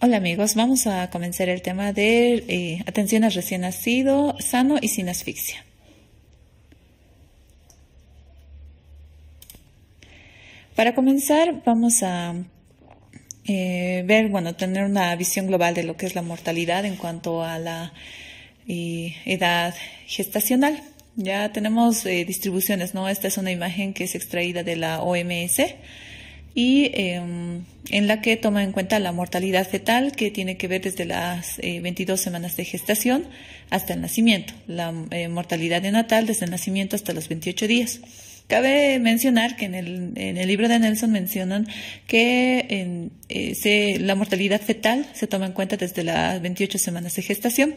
Hola amigos, vamos a comenzar el tema de eh, atención al recién nacido, sano y sin asfixia. Para comenzar vamos a eh, ver, bueno, tener una visión global de lo que es la mortalidad en cuanto a la eh, edad gestacional. Ya tenemos distribuciones, ¿no? Esta es una imagen que es extraída de la OMS y em, en la que toma en cuenta la mortalidad fetal que tiene que ver desde las 22 eh, semanas de gestación hasta el nacimiento, la eh, mortalidad mortalidad natal desde el nacimiento hasta los 28 días. Cabe mencionar que en el, libro de Nelson mencionan que eh, la mortalidad fetal se toma en cuenta desde las 28 semanas de gestación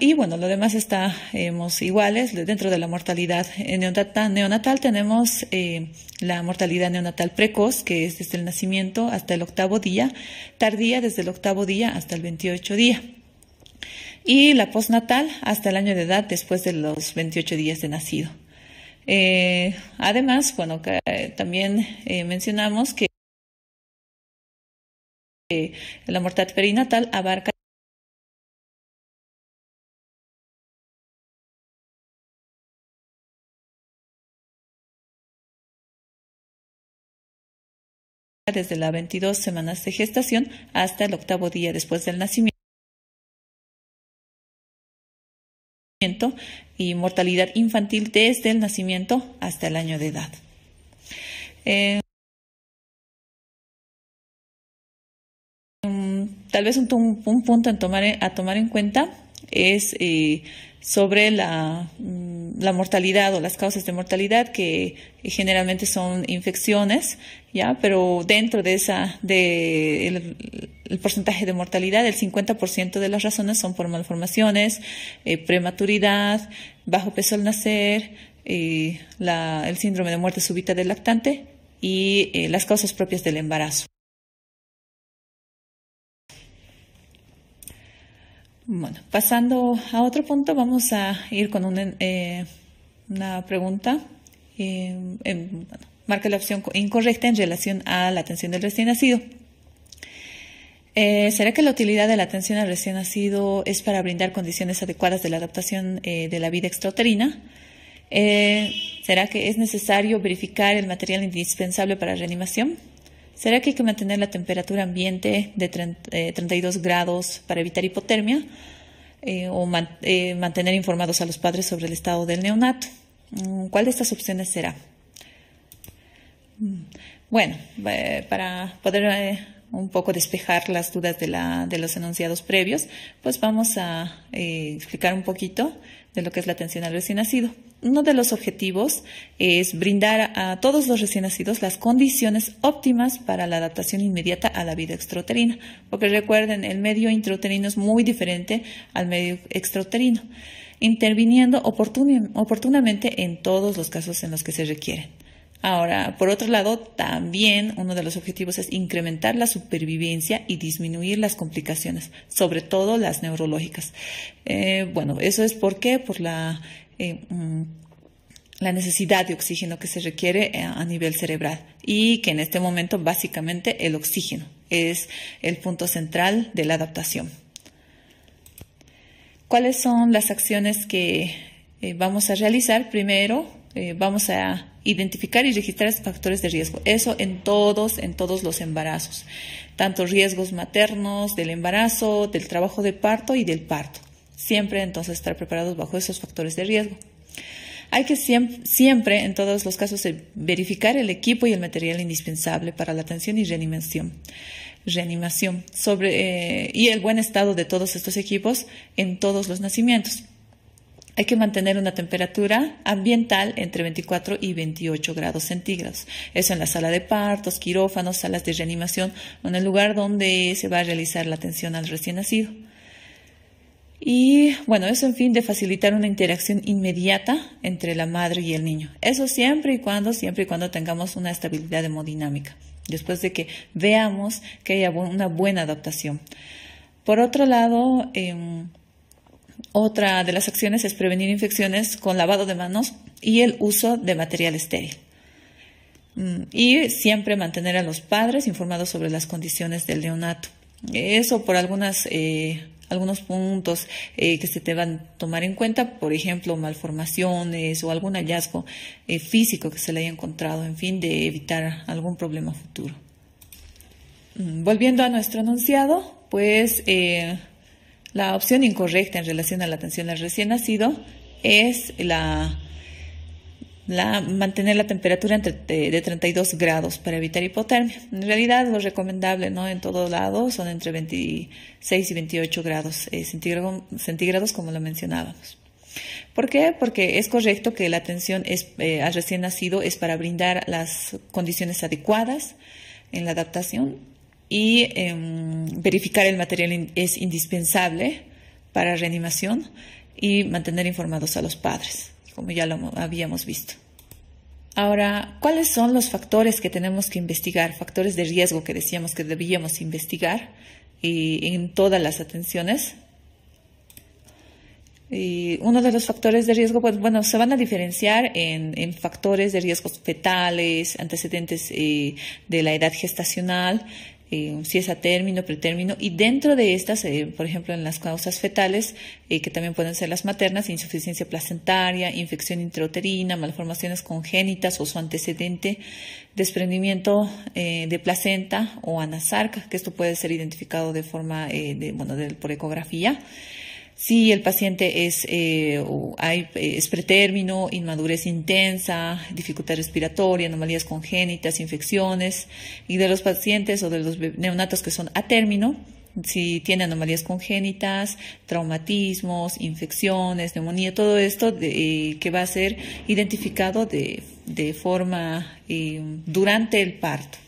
y bueno, lo demás está hemos, iguales. Dentro de la mortalidad neonatal, neonatal tenemos eh, la mortalidad neonatal precoz, que es desde el nacimiento hasta el octavo día, tardía desde el octavo día hasta el 28 día y la postnatal hasta el año de edad después de los 28 días de nacido. Eh, además, bueno, también eh, mencionamos que la mortalidad perinatal abarca desde las 22 semanas de gestación hasta el octavo día después del nacimiento y mortalidad infantil desde el nacimiento hasta el año de edad. Eh, tal vez un, punto a tomar, en cuenta es eh, sobre la mm, la mortalidad o las causas de mortalidad que generalmente son infecciones, ¿ya? Pero dentro de esa, de porcentaje de mortalidad, el 50% de las razones son por malformaciones, eh, prematuridad, bajo peso al nacer, eh, el síndrome de muerte súbita del lactante y eh, las causas propias del embarazo. Bueno, pasando a otro punto, vamos a ir con eh, una, pregunta. Eh, marca la opción incorrecta en relación a la atención del recién nacido. Eh, ¿Será que la utilidad de la atención al recién nacido es para brindar condiciones adecuadas de la adaptación de la vida extrauterina? ¿Será que es necesario verificar el material indispensable para la reanimación? ¿Será que hay que mantener la temperatura ambiente de 32 eh, grados para evitar hipotermia? Eh, o eh, mantener informados a los padres sobre el estado del neonato. Mm, ¿Cuál de estas opciones será? Mm, bueno, para poder un poco despejar las dudas de, de, los enunciados previos, pues vamos a explicar un poquito de lo que es la atención al recién nacido uno de los objetivos es brindar a todos los recién nacidos las condiciones óptimas para la adaptación inmediata a la vida extrauterina, porque recuerden, el medio intrauterino es muy diferente al medio extrauterino, interviniendo oportunamente en todos los casos en los que se requieren. Ahora, por otro lado, también uno de los objetivos es incrementar la supervivencia y disminuir las complicaciones, sobre todo las neurológicas. Eh, bueno, eso es por qué, por la eh, mm, la necesidad de oxígeno que se requiere eh, a nivel cerebral y que en este momento básicamente el oxígeno es el punto central de la adaptación. ¿Cuáles son las acciones que eh, vamos a realizar? Primero, vamos a identificar y registrar factores de riesgo. Eso en todos, en todos los embarazos, tanto riesgos maternos, del embarazo, del trabajo de parto y del parto siempre entonces estar preparados bajo esos factores de riesgo. Hay que siempre, en todos los casos, eh, verificar el equipo y el material indispensable para la atención y reanimación. Reanimación eh, y el buen estado de todos estos equipos en todos los nacimientos. Hay que mantener una temperatura ambiental entre 24 y 28 grados centígrados. Eso en la sala de partos, quirófanos, salas de reanimación o en el lugar donde se va a realizar la atención al recién nacido. Y bueno, eso en fin de facilitar una interacción inmediata entre la madre y el niño. Eso siempre y cuando, siempre y cuando tengamos una estabilidad hemodinámica, después de que veamos que haya una buena adaptación. Por otro lado, em, otra de las acciones es prevenir infecciones con lavado de manos y el uso de material estéril. Mm, y siempre mantener a los padres informados sobre las condiciones del neonato. Eso por algunas... Eh, algunos puntos eh, que se te van a tomar en cuenta, por ejemplo, malformaciones o algún hallazgo eh, físico que se le haya encontrado, en fin, de evitar algún problema futuro. Mm, volviendo a nuestro enunciado, pues eh, la opción incorrecta en relación a la atención al recién nacido es la la, mantener la temperatura entre, de, 32 grados para evitar hipotermia. En realidad lo recomendable ¿no? en todo lado son entre 26 y 28 grados eh, centígrados, como lo mencionábamos. ¿Por qué? Porque es correcto que la atención eh, al recién nacido es para brindar las condiciones adecuadas en la adaptación y em, verificar el material es indispensable para reanimación y mantener informados a los padres como ya lo habíamos visto. Ahora, ¿cuáles son los factores que tenemos que investigar? Factores de riesgo que decíamos que debíamos investigar y eh, en todas las atenciones. uno de los factores de riesgo, pues bueno, se van a diferenciar en, factores de riesgos fetales, antecedentes eh, de la edad gestacional, eh, si es a término, pretérmino, y dentro de estas, eh, por ejemplo, en las causas fetales, eh, que también pueden ser las maternas, insuficiencia placentaria, infección intrauterina, malformaciones congénitas o su antecedente, desprendimiento de placenta o anasarca, que esto puede ser identificado de forma, bueno, por ecografía si el paciente es, eh, hay, eh, es pretérmino, inmadurez intensa, dificultad respiratoria, anomalías congénitas, infecciones, y de los pacientes o de los neonatos que son a término, si tiene anomalías congénitas, traumatismos, infecciones, neumonía, todo esto eh, que va a ser identificado de, de forma eh, durante el parto.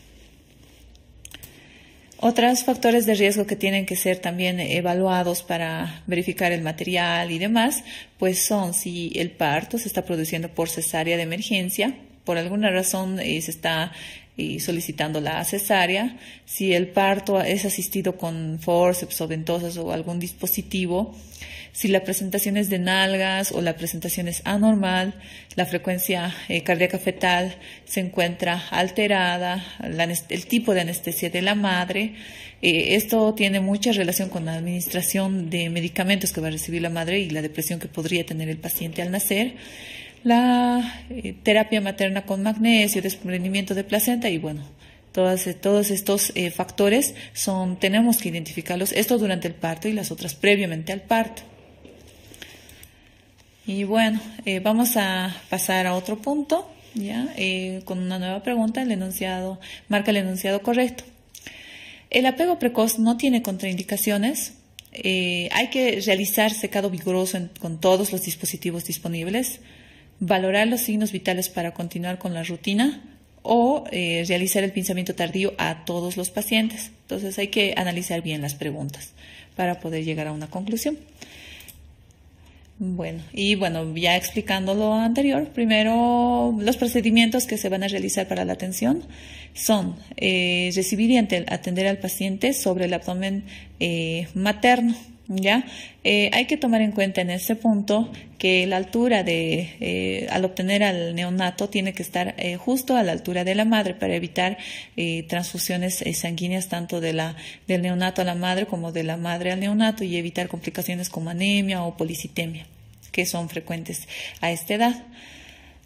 Otros factores de riesgo que tienen que ser también evaluados para verificar el material y demás, pues son si el parto se está produciendo por cesárea de emergencia, por alguna razón eh, se está solicitando la cesárea. Si el parto es asistido con forceps o ventosas o algún dispositivo, si la presentación es de nalgas o la presentación es anormal, la frecuencia eh, cardíaca fetal se encuentra alterada, el tipo de anestesia de la madre. Eh, esto tiene mucha relación con la administración de medicamentos que va a recibir la madre y la depresión que podría tener el paciente al nacer la eh, terapia materna con magnesio, desprendimiento de placenta y bueno, eh, todos estos eh, factores son, tenemos que identificarlos, estos durante el parto y las otras previamente al parto. Y bueno, vamos a pasar a otro punto, ya con una nueva pregunta, el enunciado, marca el enunciado correcto. El apego precoz no tiene contraindicaciones, hay que realizar secado vigoroso con todos los dispositivos disponibles valorar los signos vitales para continuar con la rutina o eh, realizar el pensamiento tardío a todos los pacientes. Entonces hay que analizar bien las preguntas para poder llegar a una conclusión. Bueno, y bueno, ya explicando lo anterior, primero los procedimientos que se van a realizar para la atención son eh, recibir y atender al paciente sobre el abdomen eh, materno ¿Ya? Eh, hay que tomar en cuenta en ese punto que la altura de, eh, al obtener al neonato tiene que estar eh, justo a la altura de la madre para evitar transfusiones sanguíneas tanto de la, del neonato a la madre como de la madre al neonato y evitar complicaciones como anemia o policitemia, que son frecuentes a esta edad.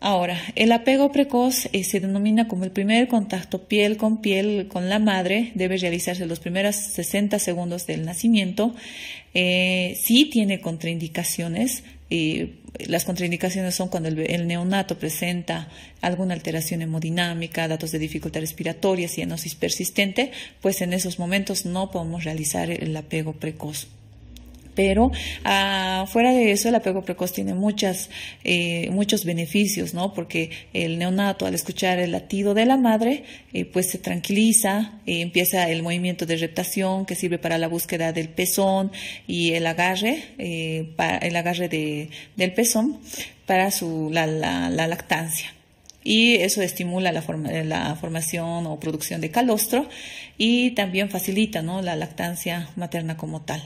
Ahora, el apego precoz eh, se denomina como el primer contacto piel con piel con la madre, debe realizarse los primeros 60 segundos del nacimiento. Si eh, sí tiene contraindicaciones. Eh, las contraindicaciones son cuando el, neonato presenta alguna alteración hemodinámica, datos de dificultad respiratoria, cianosis persistente, pues en esos momentos no podemos realizar el apego precoz. Pero ah, fuera de eso, el apego precoz tiene muchas, eh, muchos beneficios, ¿no? Porque el neonato, al escuchar el latido de la madre, eh, pues se tranquiliza, eh, empieza el movimiento de reptación que sirve para la búsqueda del pezón y el agarre, el agarre del pezón para su, la, lactancia y eso estimula la, formación o producción de calostro y también facilita la lactancia materna como tal.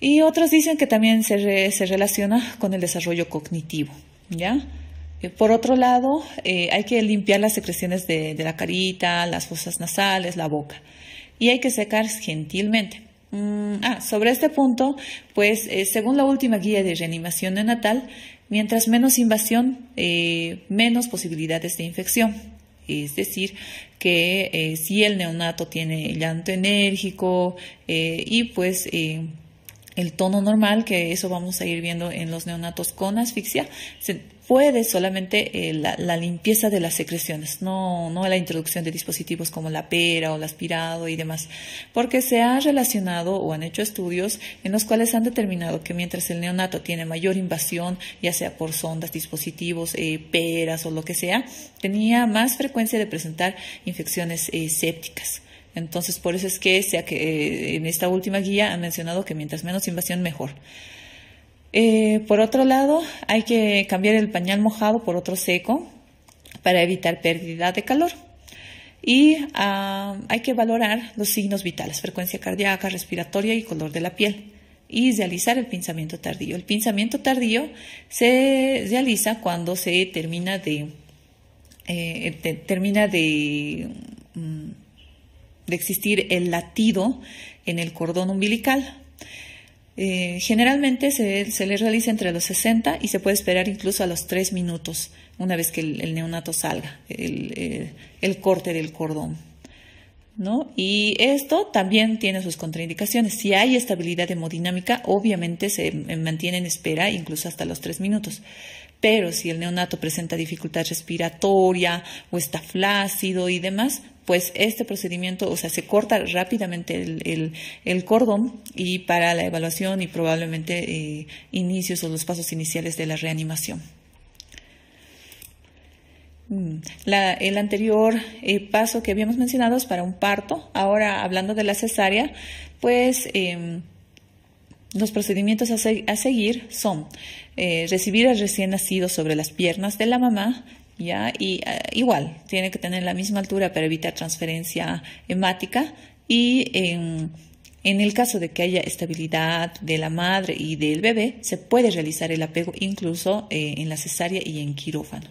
Y otros dicen que también se, relaciona con el desarrollo cognitivo, ¿ya? Eh, por otro lado, eh, hay que limpiar las secreciones de, la carita, las fosas nasales, la boca. Y hay que secar gentilmente. Mm, ah, sobre este punto, pues eh, según la última guía de reanimación neonatal, mientras menos invasión, menos posibilidades de infección. Es decir, que si el neonato tiene llanto enérgico y pues el tono normal, que eso vamos a ir viendo en los neonatos con asfixia, se puede solamente eh, la, limpieza de las secreciones, no, no la introducción de dispositivos como la pera o el aspirado y demás, porque se ha relacionado o han hecho estudios en los cuales han determinado que mientras el neonato tiene mayor invasión, ya sea por sondas, dispositivos, eh, peras o lo que sea, tenía más frecuencia de presentar infecciones eh, sépticas. Entonces, por eso es que, eh, en esta última guía ha mencionado que mientras menos invasión, mejor. Eh, por otro lado, hay que cambiar el pañal mojado por otro seco para evitar pérdida de calor. Y ah, hay que valorar los signos vitales, frecuencia cardíaca, respiratoria y color de la piel. Y realizar el pinzamiento tardío. El pinzamiento tardío se realiza cuando se termina de... Eh, termina de mm, de existir el latido en el cordón umbilical. Eh, generalmente se, le realiza entre los 60 y se puede esperar incluso a los 3 minutos una vez que el, neonato salga, eh, el, corte del cordón. ¿no? Y esto también tiene sus contraindicaciones. Si hay estabilidad hemodinámica, obviamente se mantiene en espera incluso hasta los 3 minutos. Pero si el neonato presenta dificultad respiratoria o está flácido y demás, pues este procedimiento, o sea, se corta rápidamente el, cordón y para la evaluación y probablemente eh, inicios o los pasos iniciales de la reanimación. Mm, el anterior eh, paso que habíamos mencionado es para un parto. Ahora, hablando de la cesárea, pues em, los procedimientos a, seguir son eh, recibir al recién nacido sobre las piernas de la mamá, ¿ya? Y eh, igual, tiene que tener la misma altura para evitar transferencia hemática y en, el caso de que haya estabilidad de la madre y del bebé, se puede realizar el apego incluso eh, en la cesárea y en quirófano.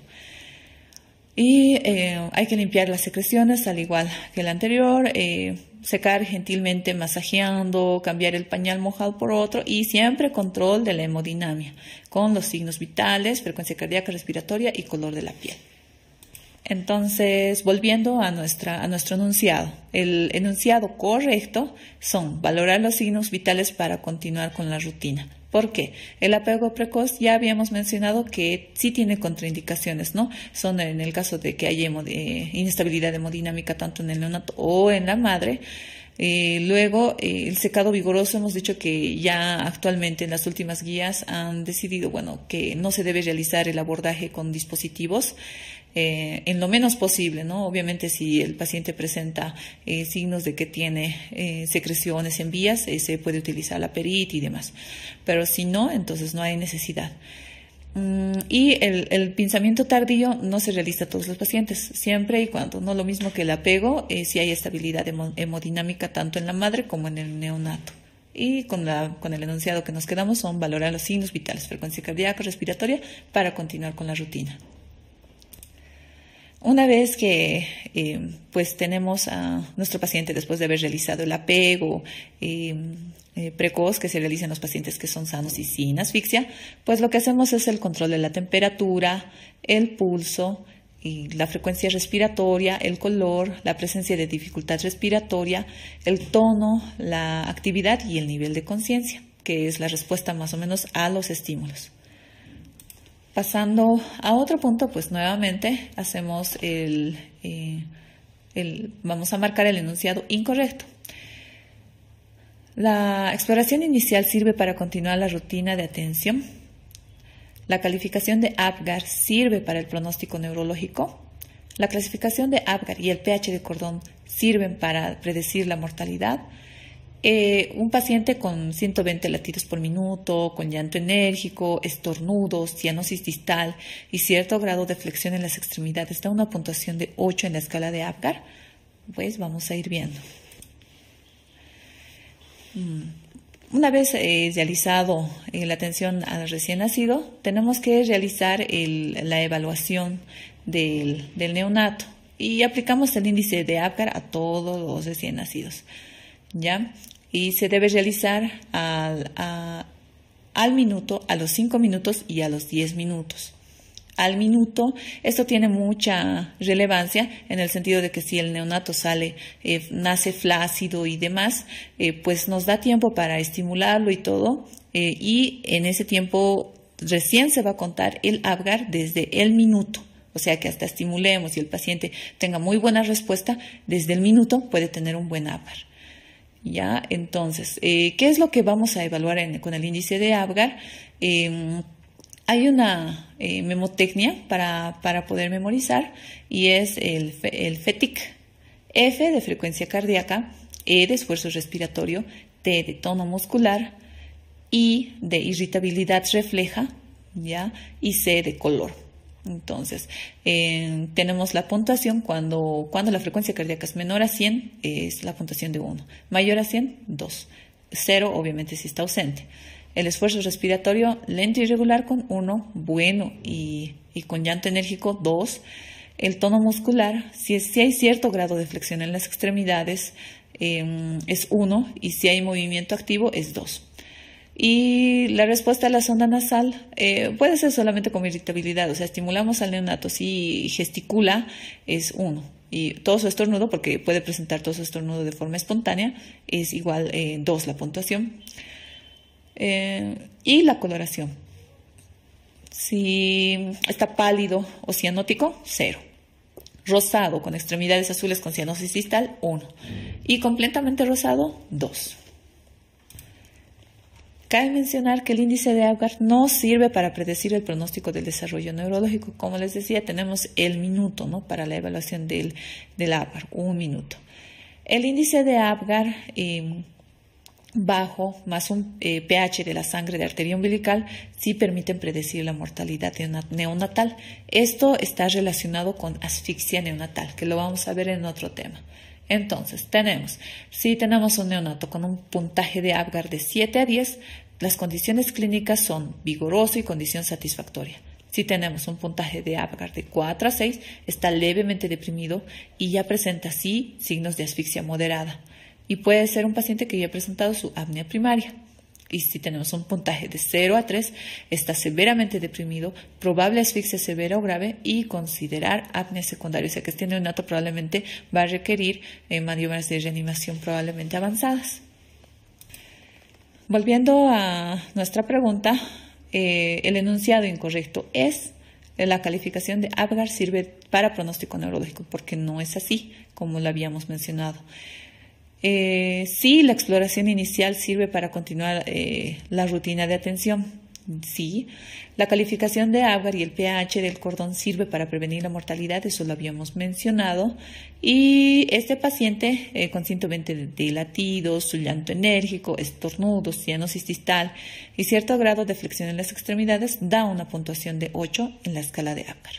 Y eh, hay que limpiar las secreciones al igual que la anterior secar gentilmente masajeando, cambiar el pañal mojado por otro y siempre control de la hemodinamia con los signos vitales, frecuencia cardíaca, respiratoria y color de la piel. Entonces, volviendo a, nuestra, a nuestro enunciado, el enunciado correcto son valorar los signos vitales para continuar con la rutina. ¿Por qué? El apego precoz ya habíamos mencionado que sí tiene contraindicaciones, ¿no? Son en el caso de que haya eh, inestabilidad hemodinámica tanto en el neonato o en la madre. Eh, luego, eh, el secado vigoroso, hemos dicho que ya actualmente en las últimas guías han decidido, bueno, que no se debe realizar el abordaje con dispositivos eh, en lo menos posible, ¿no? Obviamente si el paciente presenta eh, signos de que tiene eh, secreciones en vías, se puede utilizar la perit y demás. Pero si no, entonces no hay necesidad. Mm, y el, el, pinzamiento tardío no se realiza a todos los pacientes, siempre y cuando, no lo mismo que el apego, si hay estabilidad hemodinámica tanto en la madre como en el neonato. Y con, con el enunciado que nos quedamos son valorar los signos vitales, frecuencia cardíaca, respiratoria, para continuar con la rutina. Una vez que eh, pues tenemos a nuestro paciente después de haber realizado el apego eh, eh, precoz que se realiza en los pacientes que son sanos y sin asfixia, pues lo que hacemos es el control de la temperatura, el pulso, y la frecuencia respiratoria, el color, la presencia de dificultad respiratoria, el tono, la actividad y el nivel de conciencia, que es la respuesta más o menos a los estímulos. Pasando a otro punto, pues nuevamente hacemos eh, el, vamos a marcar el enunciado incorrecto. La exploración inicial sirve para continuar la rutina de atención. La calificación de Apgar sirve para el pronóstico neurológico. La clasificación de Apgar y el pH de cordón sirven para predecir la mortalidad. Eh, un paciente con 120 latidos por minuto, con llanto enérgico, estornudos, cianosis distal y cierto grado de flexión en las extremidades da una puntuación de 8 en la escala de Apgar, pues vamos a ir viendo. Mm. Una vez eh, realizado eh, la atención al recién nacido, tenemos que realizar la evaluación del, del neonato y aplicamos el índice de Apgar a todos los recién nacidos. ¿ya? Y se debe realizar al, al minuto, a los 5 minutos y a los 10 minutos. Al minuto, esto tiene mucha relevancia en el sentido de que si el neonato sale, eh, nace flácido y demás, eh, pues nos da tiempo para estimularlo y todo, eh, y en ese tiempo recién se va a contar el Apgar desde el minuto. O sea que hasta estimulemos y el paciente tenga muy buena respuesta, desde el minuto puede tener un buen APGAR. ¿Ya? Entonces, eh, ¿qué es lo que vamos a evaluar con el índice de Abgar? Em, hay una eh, memotecnia para, poder memorizar y es el, el FETIC. F de frecuencia cardíaca, E de esfuerzo respiratorio, T de tono muscular, I de irritabilidad refleja, ¿ya? y C de color. Entonces, eh, tenemos la puntuación cuando, la frecuencia cardíaca es menor a 100, es la puntuación de 1. Mayor a 100, 2. cero obviamente, si está ausente. El esfuerzo respiratorio lento y regular con 1, bueno y, con llanto enérgico 2. El tono muscular, si, si hay cierto grado de flexión en las extremidades, eh, es 1 y si hay movimiento activo es 2. Y la respuesta a la sonda nasal eh, puede ser solamente con irritabilidad, o sea, estimulamos al neonato, si gesticula es uno, y todo su estornudo, porque puede presentar todo su estornudo de forma espontánea, es igual eh, dos la puntuación. Eh, y la coloración. Si está pálido o cianótico, cero. Rosado con extremidades azules con cianosis distal, 1. Y completamente rosado, 2. Cabe mencionar que el índice de Apgar no sirve para predecir el pronóstico del desarrollo neurológico. Como les decía, tenemos el minuto para la evaluación del, del Apgar, un minuto. El índice de Apgar em, bajo más un eh, pH de la sangre de arteria umbilical sí permiten predecir la mortalidad neonatal. Esto está relacionado con asfixia neonatal, que lo vamos a ver en otro tema. Entonces, tenemos, si tenemos un neonato con un puntaje de Apgar de 7 a 10, las condiciones clínicas son vigoroso y condición satisfactoria. Si tenemos un puntaje de Apgar de 4 a 6, está levemente deprimido y ya presenta sí signos de asfixia moderada. Y puede ser un paciente que ya ha presentado su apnea primaria. Y si tenemos un puntaje de 0 a 3, está severamente deprimido, probable asfixia severa o grave y considerar apnea secundaria. O sea que este neonato probablemente va a requerir eh, maniobras de reanimación probablemente avanzadas. Volviendo a nuestra pregunta, eh, el enunciado incorrecto es la calificación de Apgar sirve para pronóstico neurológico, porque no es así, como lo habíamos mencionado. Eh, sí, la exploración inicial sirve para continuar eh, la rutina de atención, Sí, la calificación de Apgar y el pH del cordón sirve para prevenir la mortalidad, eso lo habíamos mencionado. Y este paciente eh, con 120 latidos, su llanto enérgico, estornudos, cianosis distal y cierto grado de flexión en las extremidades da una puntuación de 8 en la escala de Apgar.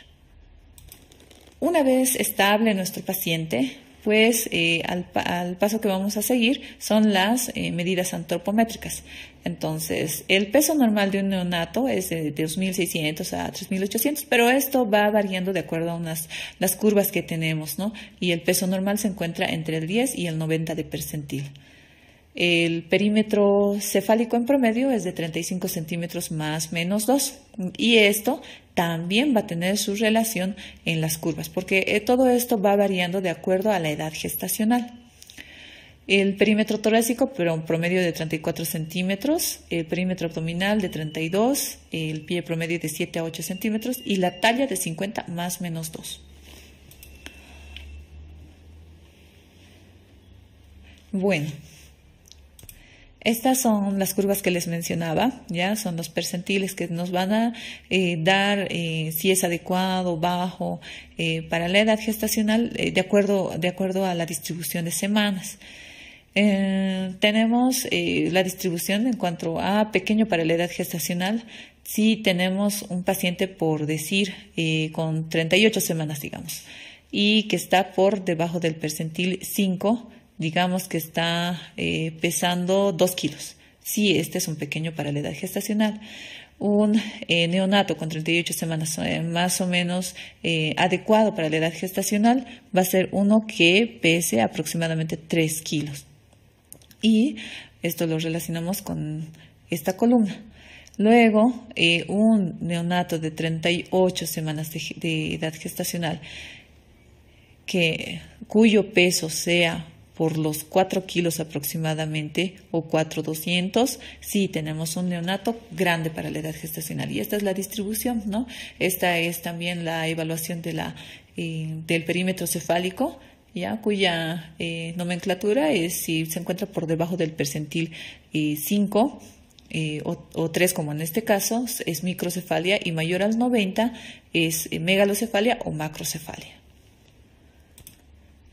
Una vez estable nuestro paciente, pues eh, al, paso que vamos a seguir son las eh, medidas antropométricas. Entonces, el peso normal de un neonato es de 2.600 a 3.800, pero esto va variando de acuerdo a las curvas que tenemos, ¿no? Y el peso normal se encuentra entre el 10 y el 90 de percentil. El perímetro cefálico en promedio es de 35 centímetros más menos 2 y esto también va a tener su relación en las curvas porque eh, todo esto va variando de acuerdo a la edad gestacional. El perímetro torácico, pero un promedio de 34 centímetros, el perímetro abdominal de 32, el pie promedio de 7 a 8 centímetros y la talla de 50 más menos 2. Bueno, estas son las curvas que les mencionaba, ya son los percentiles que nos van a eh, dar eh, si es adecuado, bajo, eh, para la edad gestacional de, acuerdo, de acuerdo a la distribución de semanas. tenemos la distribución en cuanto a pequeño para la edad gestacional, si tenemos un paciente, por decir, con 38 semanas, digamos, y que está por debajo del percentil 5, digamos que está eh, pesando 2 kilos. Sí, este es un pequeño para la edad gestacional. Un eh, neonato con 38 semanas eh, más o menos adecuado para la edad gestacional va a ser uno que pese aproximadamente 3 kilos. Y esto lo relacionamos con esta columna. Luego, un neonato de 38 semanas de, edad gestacional cuyo peso sea por los 4 kilos aproximadamente o 4,200 si tenemos un neonato grande para la edad gestacional. Y esta es la distribución, ¿no? Esta es también la evaluación de la, eh, del perímetro cefálico. ¿Ya? cuya eh, nomenclatura es si se encuentra por debajo del percentil 5 eh, o, o, 3 como en este caso es microcefalia y mayor al 90 es megalocefalia o macrocefalia.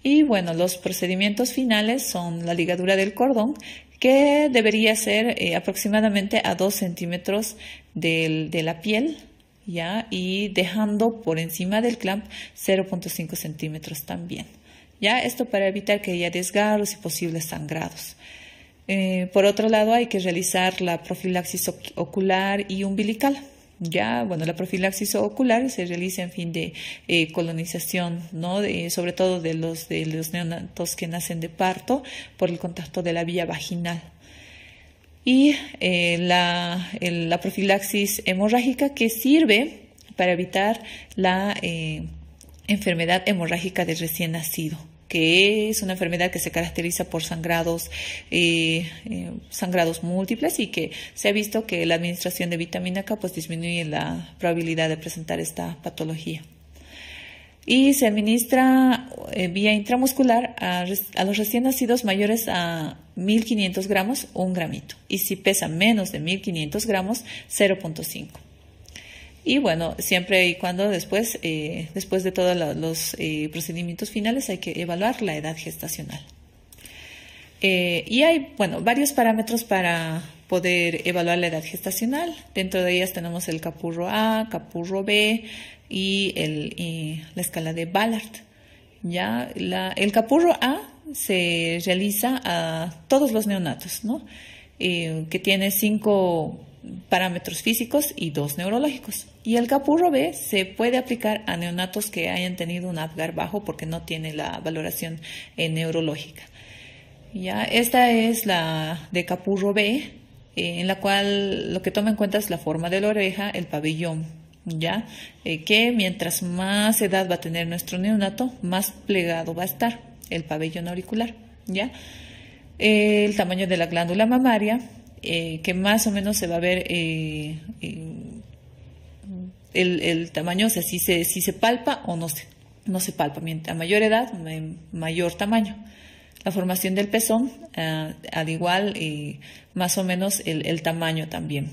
Y bueno, los procedimientos finales son la ligadura del cordón, que debería ser eh, aproximadamente a 2 centímetros de la piel, ¿ya? Y dejando por encima del clamp 0.5 centímetros también, ¿ya? Esto para evitar que haya desgarros y posibles sangrados. Eh, por otro lado, hay que realizar la profilaxis ocular y umbilical ya, bueno, la profilaxis ocular se realiza en fin de eh, colonización, ¿no? sobre todo de los, de los neonatos que nacen de parto por el contacto de la vía vaginal. Y eh, la, profilaxis hemorrágica que sirve para evitar la eh, enfermedad hemorrágica del recién nacido que es una enfermedad que se caracteriza por sangrados, eh, eh, sangrados múltiples y que se ha visto que la administración de vitamina K pues, disminuye la probabilidad de presentar esta patología. Y se administra eh, vía intramuscular a, a, los recién nacidos mayores a 1500 gramos, un gramito. Y si pesa menos de 1500 gramos, 0.5. Y bueno, siempre y cuando después, eh, después de todos los eh, procedimientos finales, hay que evaluar la edad gestacional. Eh, y hay, bueno, varios parámetros para poder evaluar la edad gestacional. Dentro de ellas tenemos el capurro A, capurro B y, la escala de Ballard. Ya el capurro A se realiza a todos los neonatos, ¿no? que tiene cinco parámetros físicos y dos neurológicos. Y el capurro B se puede aplicar a neonatos que hayan tenido un APGAR bajo porque no tiene la valoración eh, neurológica. Ya, esta es la de capurro B, eh, en la cual lo que toma en cuenta es la forma de la oreja, el pabellón, ya, eh, que mientras más edad va a tener nuestro neonato, más plegado va a estar el pabellón auricular, ya. el tamaño de la glándula mamaria, eh, que más o menos se va a ver eh, eh, el, tamaño, o sea, si se, palpa o no se, palpa. A mayor edad, mayor tamaño. La formación del pezón, ah, al igual, más o menos el, tamaño también.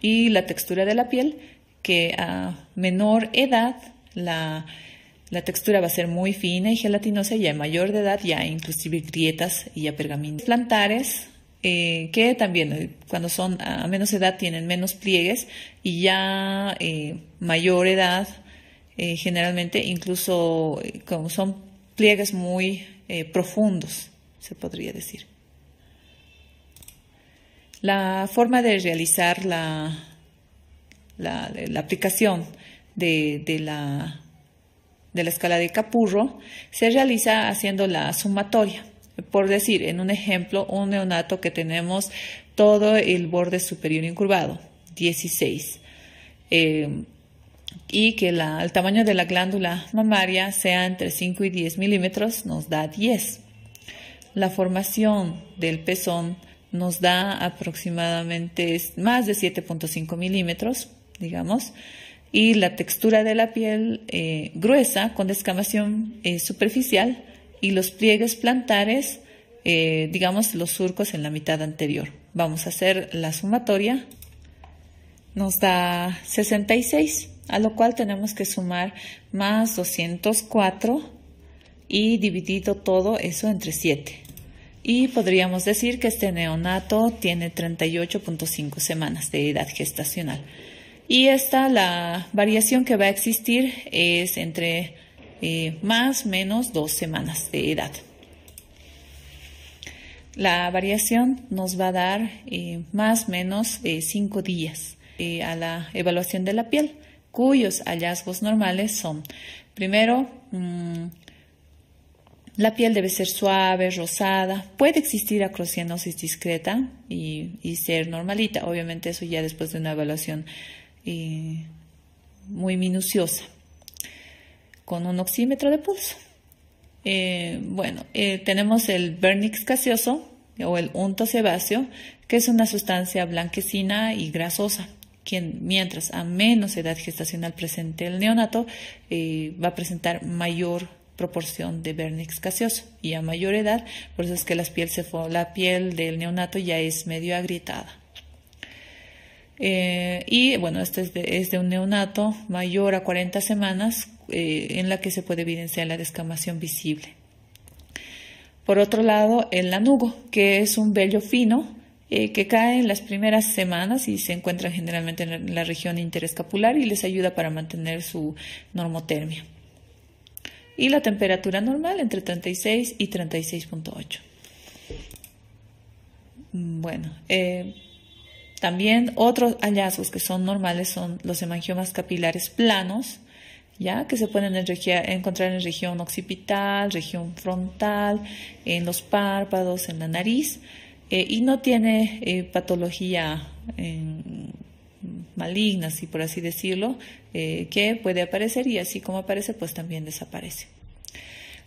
Y la textura de la piel, que a menor edad la, textura va a ser muy fina y gelatinosa, y a mayor edad ya inclusive grietas y ya pergaminos plantares, eh, que también eh, cuando son a menos edad tienen menos pliegues y ya eh, mayor edad generalmente incluso como son pliegues muy profundos, se podría decir. La forma de realizar la, la, la aplicación de, de, la, de la escala de capurro se realiza haciendo la sumatoria por decir, en un ejemplo, un neonato que tenemos todo el borde superior incurvado, 16. Em, y que el tamaño de la glándula mamaria sea entre 5 y 10 milímetros, nos da 10. La formación del pezón nos da aproximadamente más de 7.5 milímetros, digamos, y la textura de la piel eh, gruesa con descamación eh, superficial y los pliegues plantares, eh, digamos los surcos en la mitad anterior. Vamos a hacer la sumatoria, nos da 66, a lo cual tenemos que sumar más 204 y dividido todo eso entre 7. Y podríamos decir que este neonato tiene 38.5 semanas de edad gestacional. Y esta, la variación que va a existir es entre más eh, más menos dos semanas de edad. La variación nos va a dar más eh, más menos eh, cinco días a la evaluación de la piel, cuyos hallazgos normales son, primero, mm, la piel debe ser suave, rosada. Puede existir acrocianosis discreta y, ser normalita. Obviamente eso ya después de una evaluación muy minuciosa con un oxímetro de pulso. Eh, bueno, eh, tenemos el vernix gaseoso o el unto sebáceo, que es una sustancia blanquecina y grasosa, quien mientras a menos edad gestacional presente el neonato, eh, va a presentar mayor proporción de vernix gaseoso y a mayor edad, por eso es que piel se la piel del neonato ya es medio agrietada. y bueno, este es de, es de, un neonato mayor a 40 semanas eh, en la que se puede evidenciar la descamación visible. Por otro lado, el lanugo, que es un vello fino eh, que cae en las primeras semanas y se encuentra generalmente en la, región interescapular y les ayuda para mantener su normotermia. Y la temperatura normal entre 36 y 36.8. Mm, bueno, eh, también otros hallazgos que son normales son los hemangiomas capilares planos, ¿ya? que se pueden encontrar en región occipital, región frontal, en los párpados, en la nariz, eh, y no tiene eh, patología maligna, por así decirlo, eh, que puede aparecer y así como aparece, pues también desaparece.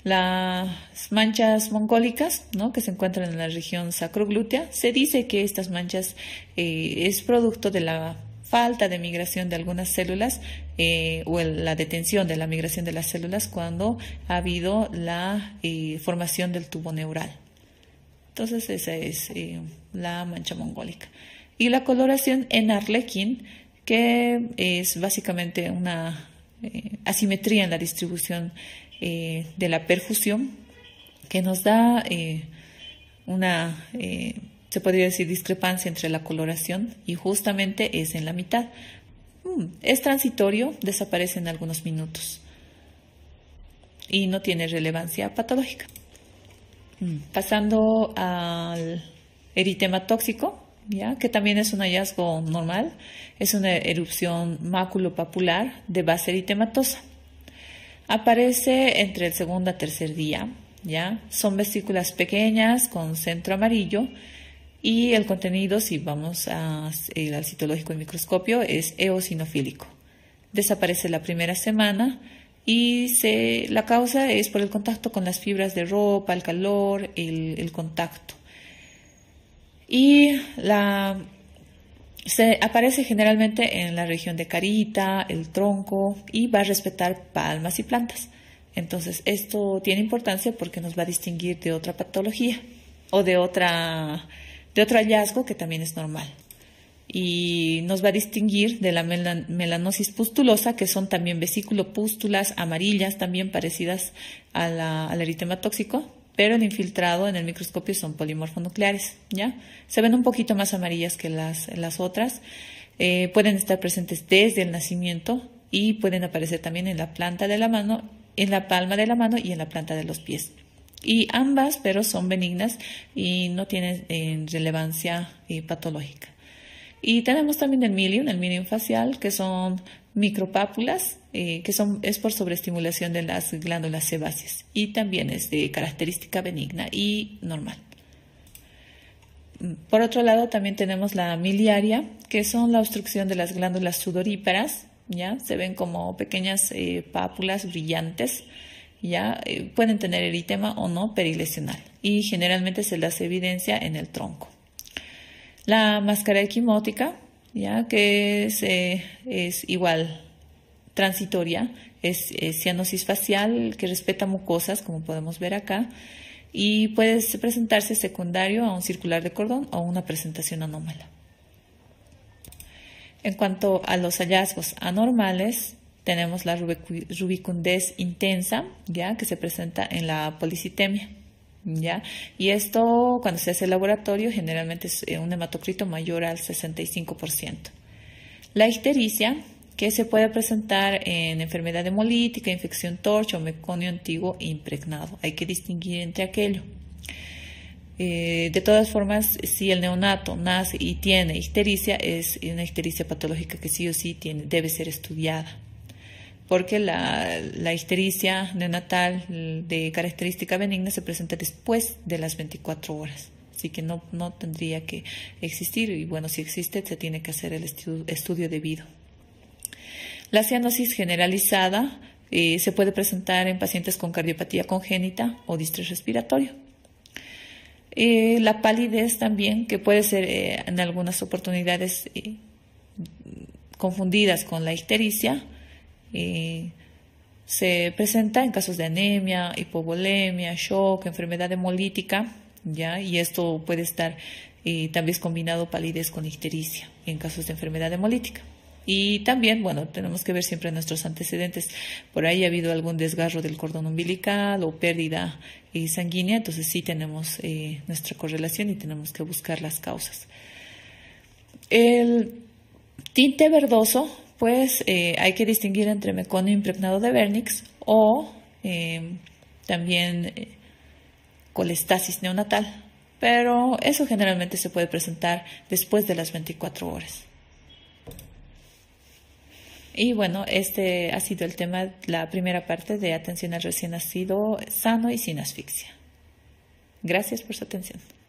Las manchas mongólicas, que se encuentran en la región sacroglútea, se dice que estas manchas es producto de la falta de migración de algunas células eh, o la detención de la migración de las células cuando ha habido la eh, formación del tubo neural. Entonces esa es eh, la mancha mongólica. Y la coloración en arlequín, que es básicamente una asimetría en la distribución de la perfusión, que nos da una se podría decir discrepancia entre la coloración y justamente es en la mitad. Mm, es transitorio, desaparece en algunos minutos y no tiene relevancia patológica. Mm, pasando al eritema tóxico, ¿ya? que también es un hallazgo normal, es una erupción máculo-papular de base eritematosa. Aparece entre el segundo y tercer día. ¿ya? Son vesículas pequeñas con centro amarillo y el contenido, si vamos eh, al citológico y microscopio, es eosinofílico. Desaparece la primera semana y la causa es por el contacto con las fibras de ropa, el calor, el, contacto. Y la, se aparece generalmente en la región de carita, el tronco y va a respetar palmas y plantas. Entonces esto tiene importancia porque nos va a distinguir de otra patología o de otra de otro hallazgo que también es normal y nos va a distinguir de la melanosis pustulosa, que son también vesículopústulas amarillas, también parecidas al eritema tóxico, pero el infiltrado en el microscopio son polimorfonucleares, ¿ya? Se ven un poquito más amarillas que las, otras. Eh, pueden estar presentes desde el nacimiento y pueden aparecer también en la planta de la mano, en la palma de la mano y en la planta de los pies. Y ambas, pero son benignas y no tienen eh, relevancia eh, patológica. Y tenemos también el milium, el milium facial, que son micropápulas, eh, que son, es por sobreestimulación de las glándulas sebáceas. Y también es de característica benigna y normal. Por otro lado, también tenemos la miliaria, que son la obstrucción de las glándulas sudoríparas, ¿ya? Se ven como pequeñas pápulas brillantes ya eh, pueden tener eritema o no perilesional y generalmente se hace evidencia en el tronco. La máscara equimótica, ya que es, eh, igual transitoria, es, cianosis facial que respeta mucosas, como podemos ver acá, y puede presentarse secundario a un circular de cordón o una presentación anómala. En cuanto a los hallazgos anormales, tenemos la rubicundez intensa, ¿ya? Que se presenta en la policitemia. ¿Ya? Y esto, cuando se hace el laboratorio, generalmente es eh, un hematocrito mayor al 65%. La histericia, que se puede presentar en enfermedad hemolítica, infección torcha o meconio antiguo impregnado. Hay que distinguir entre aquello. Eh, de todas formas, si el neonato nace y tiene histericia, es una histericia patológica que sí o sí tiene, debe ser estudiada porque la, histericia neonatal mm, de característica benigna se presenta después de las 24 horas. Así que no, tendría que existir y bueno, si existe se tiene que hacer el estudio debido. La cianosis generalizada eh, se puede presentar en pacientes con cardiopatía congénita o distrés respiratorio. Eh, la palidez también, que puede ser eh, en algunas oportunidades confundidas con la histericia. Eh, se presenta en casos de anemia, hipovolemia, shock, enfermedad hemolítica, ¿ya? Y esto puede estar eh, también combinado palidez con ictericia en casos de enfermedad hemolítica. Y también, bueno, tenemos que ver siempre nuestros antecedentes. Por ahí ha habido algún desgarro del cordón umbilical o pérdida eh, sanguínea, entonces sí tenemos nuestra correlación y tenemos que buscar las causas. El tinte verdoso pues eh, hay que distinguir entre meconio impregnado de vernix o eh, también eh, colestasis neonatal, pero eso generalmente se puede presentar después de las 24 horas. Y bueno, este ha sido el tema, la primera parte de atención al recién nacido sano y sin asfixia. Gracias por su atención.